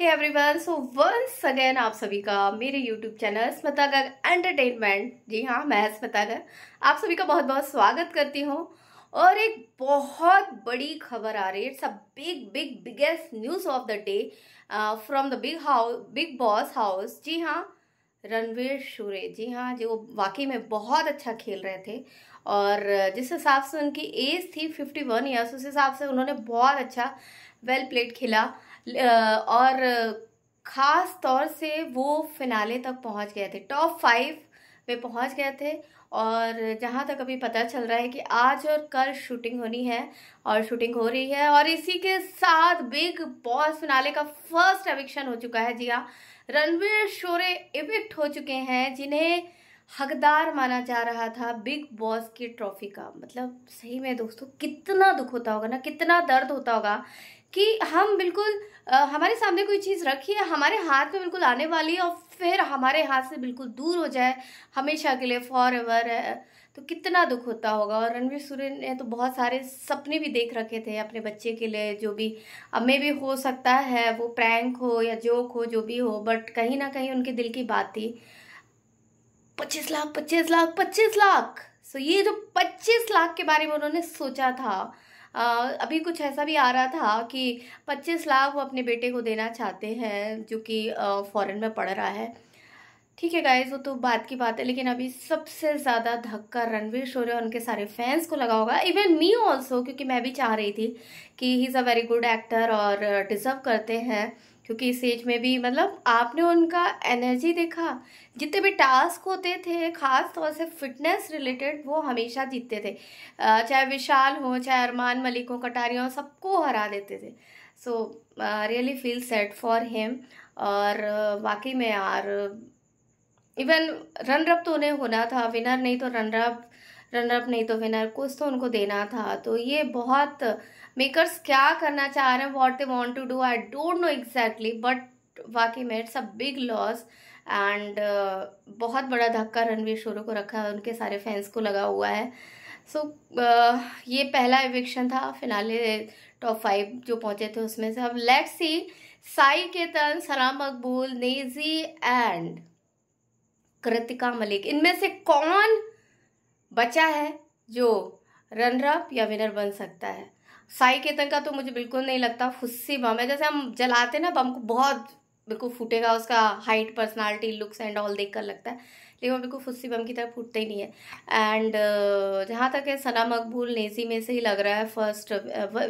हे everyone so once again आप सभी का मेरे यूट्यूब चैनल स्मतागर एंटरटेनमेंट जी हाँ मैं स्मतागर आप सभी का बहुत बहुत स्वागत करती हूँ और एक बहुत बड़ी खबर आ रही है it's a big big biggest news of the day from the big house Bigg Boss house जी हाँ रणवीर शूरे जी हाँ जो वाकई में बहुत अच्छा खेल रहे थे और जिस हिसाब से उनकी एज थी फिफ्टी वन ईयर्स उस हिसाब से उन्होंने बहुत अच्छा वेल प्लेड खेला और ख़ास तौर से वो फिनाले तक पहुंच गए थे टॉप फाइव में पहुंच गए थे और जहाँ तक अभी पता चल रहा है कि आज और कल शूटिंग होनी है और शूटिंग हो रही है और इसी के साथ बिग बॉस फिनाले का फर्स्ट एविक्शन हो चुका है जी हाँ रणवीर शोरे इविक्ट हो चुके हैं जिन्हें हकदार माना जा रहा था बिग बॉस की ट्रॉफी का मतलब सही में दोस्तों कितना दुख होता होगा ना कितना दर्द होता होगा कि हम बिल्कुल आ, हमारे सामने कोई चीज़ रखी है हमारे हाथ में बिल्कुल आने वाली है और फिर हमारे हाथ से बिल्कुल दूर हो जाए हमेशा के लिए फॉर एवर तो कितना दुख होता होगा और रणवीर सूर्य ने तो बहुत सारे सपने भी देख रखे थे अपने बच्चे के लिए जो भी अब में भी हो सकता है वो प्रैंक हो या जोक हो जो भी हो बट कहीं ना कहीं उनके दिल की बात थी पच्चीस लाख पच्चीस लाख पच्चीस लाख सो ये जो पच्चीस लाख के बारे में उन्होंने सोचा था Uh, अभी कुछ ऐसा भी आ रहा था कि पच्चीस लाख वो अपने बेटे को देना चाहते हैं जो कि फ़ॉरेन में पढ़ रहा है ठीक है गाइज वो तो बात की बात है लेकिन अभी सबसे ज़्यादा धक्का रणवीर शोरे और उनके सारे फैंस को लगा होगा इवन मी ऑल्सो क्योंकि मैं भी चाह रही थी कि he is a very good actor और डिज़र्व करते हैं क्योंकि इस एज में भी मतलब आपने उनका एनर्जी देखा जितने भी टास्क होते थे ख़ास तौर से फिटनेस रिलेटेड वो हमेशा जीतते थे चाहे विशाल हो चाहे अरमान मलिक हो कटारिया हो सबको हरा देते थे so really feel sad for him और वाकई में यार इवन रनरअप तो उन्हें होना था विनर नहीं तो रनरअप रनर अप नहीं तो विनर कुछ तो उनको देना था तो ये बहुत मेकर्स क्या करना चाह रहे हैं what they want to do I don't know exactly but वाकई में it's a big loss and बहुत बड़ा धक्का रणवीर शोरू को रखा है उनके सारे फैंस को लगा हुआ है सो so, uh, ये पहला एविक्शन था फिनाले टॉप फाइव जो पहुंचे थे उसमें से अब लेट्स सी साई केतन सलाम मकबूल नेजी एंड कृतिका मलिक इनमें से कौन बचा है जो रनरअप या विनर बन सकता है साई केतन का तो मुझे बिल्कुल नहीं लगता फुस्सी बम है जैसे हम जलाते ना बम को बहुत बिल्कुल फूटेगा उसका height personality looks and all देख कर लगता है लेकिन वो बिल्कुल फुस्सी बम की तरह फूटते ही नहीं है एंड uh, जहाँ तक है सना मकबूल नेजी में से ही लग रहा है फर्स्ट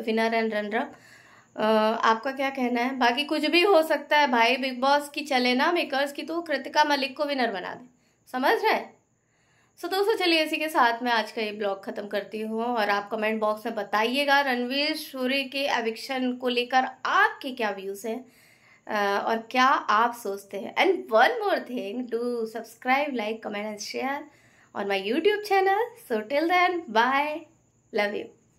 विनर एंड रनरअप आपका क्या कहना है बाकी कुछ भी हो सकता है भाई बिग बॉस की चले ना मेकर्स की तो कृतिका मलिक को विनर बना दे समझ रहे हैं सो so, दोस्तों चलिए इसी के साथ मैं आज का ये ब्लॉग ख़त्म करती हूँ और आप कमेंट बॉक्स में बताइएगा रणवीर सूर्य के एविक्शन को लेकर आपके क्या व्यूज़ हैं और क्या आप सोचते हैं and one more thing do subscribe like comment and share on my YouTube channel so till then bye love you